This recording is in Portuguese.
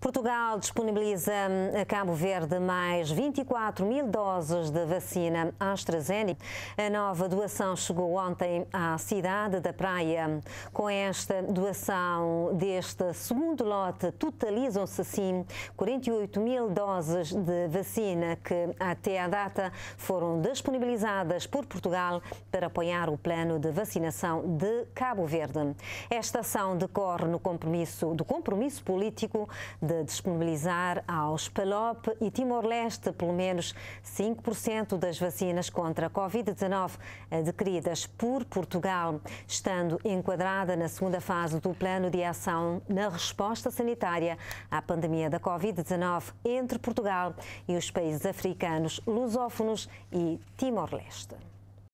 Portugal disponibiliza hum, a Cabo Verde mais 24 mil doses de vacina AstraZeneca. A nova doação chegou ontem à cidade da Praia. Com esta doação deste segundo lote, totalizam-se assim 48 mil doses de vacina que até à data foram disponibilizadas por Portugal para apoiar o plano de vacinação de Cabo Verde. Esta ação decorre no compromisso, do compromisso político de disponibilizar aos PALOP e Timor-Leste pelo menos 5% das vacinas contra a Covid-19 adquiridas por Portugal, estando enquadrada na segunda fase do Plano de Ação na Resposta Sanitária à pandemia da Covid-19 entre Portugal e os países africanos, lusófonos e Timor-Leste.